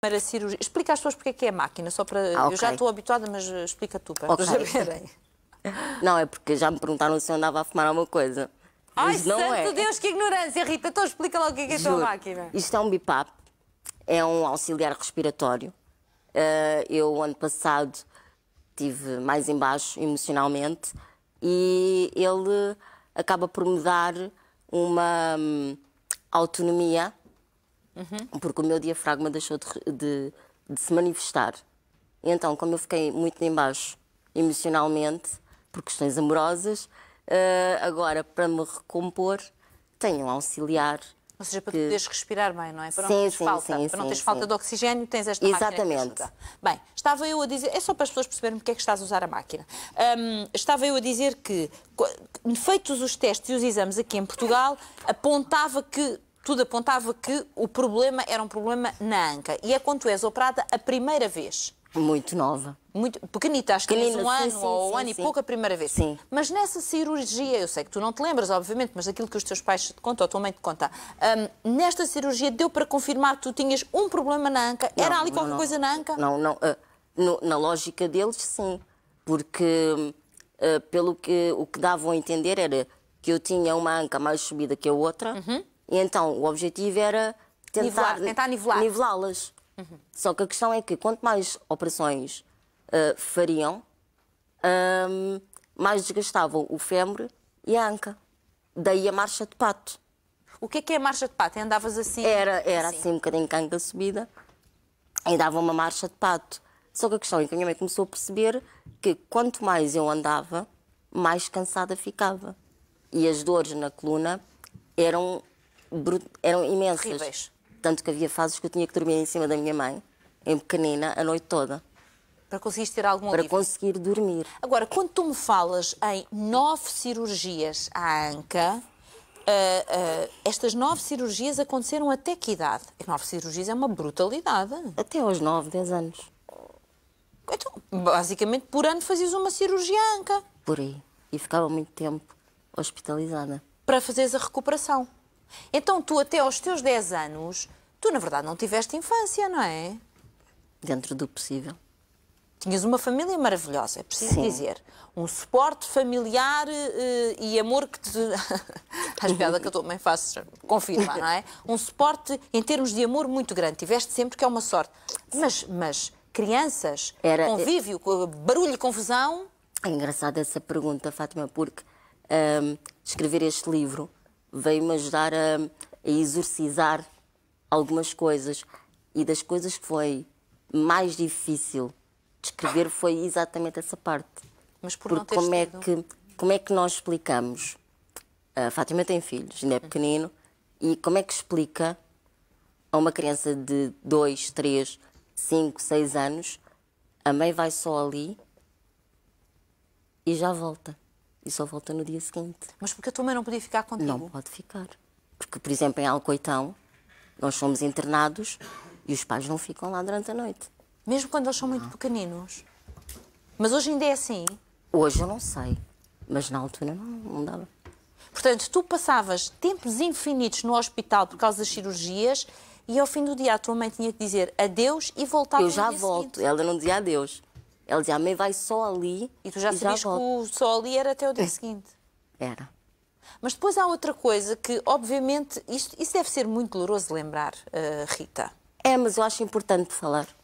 primeira cirurgia. Explica às pessoas porque é que é máquina, só para. Ah, okay. Eu já estou habituada, mas eh, explica tu para okay. saberem. Não, é porque já me perguntaram se eu andava a fumar alguma coisa. Ai, Mas não santo é. Deus, que ignorância, Rita. Então explica logo o que é, que é a tua máquina. Isto é um BIPAP, é um auxiliar respiratório. Eh, eu, ano passado, tive mais embaixo emocionalmente e ele acaba por me dar uma hum, autonomia uhum. porque o meu diafragma deixou de, de, de se manifestar. E então, como eu fiquei muito embaixo emocionalmente, por questões amorosas, uh, agora para me recompor, tenho um auxiliar. Ou seja, para que... poderes respirar bem, não é? Para sim, não teres, sim, falta, sim, para não teres falta de oxigênio, tens esta Exatamente. máquina Exatamente. Bem, estava eu a dizer... É só para as pessoas perceberem porque é que estás a usar a máquina. Um, estava eu a dizer que, feitos os testes e os exames aqui em Portugal, apontava que tudo apontava que o problema era um problema na anca. E é quando tu és operada a primeira vez. Muito nova. Muito pequenita, acho que tens um ano sim, sim, ou um ano sim. e pouco a primeira vez. Sim. Mas nessa cirurgia, eu sei que tu não te lembras, obviamente, mas aquilo que os teus pais te contam, ou a tua mãe te conta, hum, nesta cirurgia deu para confirmar que tu tinhas um problema na anca? Não, era ali qualquer não, coisa na anca? Não, não. Uh, no, na lógica deles, sim. Porque, uh, pelo que o que davam a entender, era que eu tinha uma anca mais subida que a outra. Uhum e então o objetivo era tentar, tentar nivelá-las. Uhum. Só que a questão é que quanto mais operações uh, fariam, um, mais desgastavam o fémur e a anca. Daí a marcha de pato. O que é que é a marcha de pato? Andavas assim? Era, era assim, assim um bocadinho canga subida e dava uma marcha de pato. Só que a questão é que a minha mãe começou a perceber que quanto mais eu andava, mais cansada ficava. E as dores na coluna eram brut... eram imensas. Tanto que havia fases que eu tinha que dormir em cima da minha mãe, em pequenina, a noite toda. Para conseguir ter alguma. Para conseguir dormir. Agora, quando tu me falas em nove cirurgias à anca, Uh, uh, estas nove cirurgias aconteceram até que idade? Nove cirurgias é uma brutalidade. Até aos nove, dez anos. Então, basicamente, por ano fazias uma cirurgia anca. Por aí. E ficava muito tempo hospitalizada. Para fazeres a recuperação. Então tu, até aos teus 10 anos, tu na verdade não tiveste infância, não é? Dentro do possível. Tinhas uma família maravilhosa, é preciso Sim. dizer. Um suporte familiar uh, e amor que te. Às piada que eu também faço confirma, não é? Um suporte em termos de amor muito grande. Tiveste sempre que é uma sorte. Mas, mas crianças, Era... convívio, barulho e confusão. É engraçada essa pergunta, Fátima, porque um, ehm, escrever este livro veio-me ajudar a, a exorcizar algumas coisas. E das coisas que foi mais difícil descrever foi exatamente essa parte. Mas por Porque como é, que, como é que nós explicamos? A Fátima tem filhos, ainda é uhum. pequenino, e como é que explica a uma criança de 2, 3, 5, 6 anos, a mãe vai só ali e já volta e só volta no dia seguinte. Mas porque a tua mãe não podia ficar contigo? Não pode ficar. Porque, por exemplo, em Alcoitão, nós somos internados e os pais não ficam lá durante a noite. Mesmo quando eles são muito pequeninos? Mas hoje ainda é assim? Hoje eu não sei, mas na altura não, não dava. Portanto, tu passavas tempos infinitos no hospital por causa das cirurgias e ao fim do dia a tua mãe tinha que dizer adeus e voltar eu Eu já volto, seguinte. ela não dizia adeus. Ela dizia, a ah, mãe vai só ali. E tu já e sabias já que o só ali era até o dia é. seguinte? Era. Mas depois há outra coisa que, obviamente, isto, isso deve ser muito doloroso lembrar, uh, Rita. É, mas eu acho importante falar.